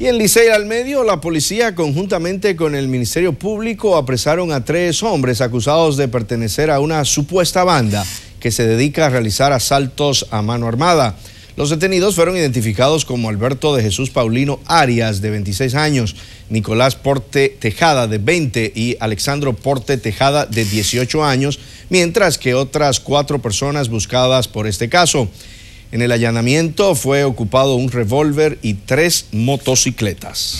Y en Licey al medio, la policía conjuntamente con el Ministerio Público apresaron a tres hombres acusados de pertenecer a una supuesta banda que se dedica a realizar asaltos a mano armada. Los detenidos fueron identificados como Alberto de Jesús Paulino Arias, de 26 años, Nicolás Porte Tejada, de 20, y Alexandro Porte Tejada, de 18 años, mientras que otras cuatro personas buscadas por este caso. En el allanamiento fue ocupado un revólver y tres motocicletas.